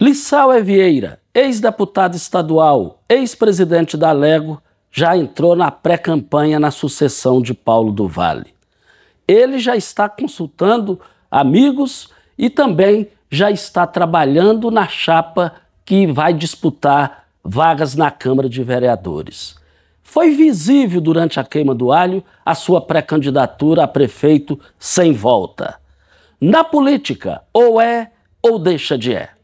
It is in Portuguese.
Lissau é Vieira, ex-deputado estadual, ex-presidente da Lego, já entrou na pré-campanha na sucessão de Paulo do Vale. Ele já está consultando amigos e também já está trabalhando na chapa que vai disputar vagas na Câmara de Vereadores. Foi visível durante a queima do alho a sua pré-candidatura a prefeito sem volta. Na política, ou é ou deixa de é.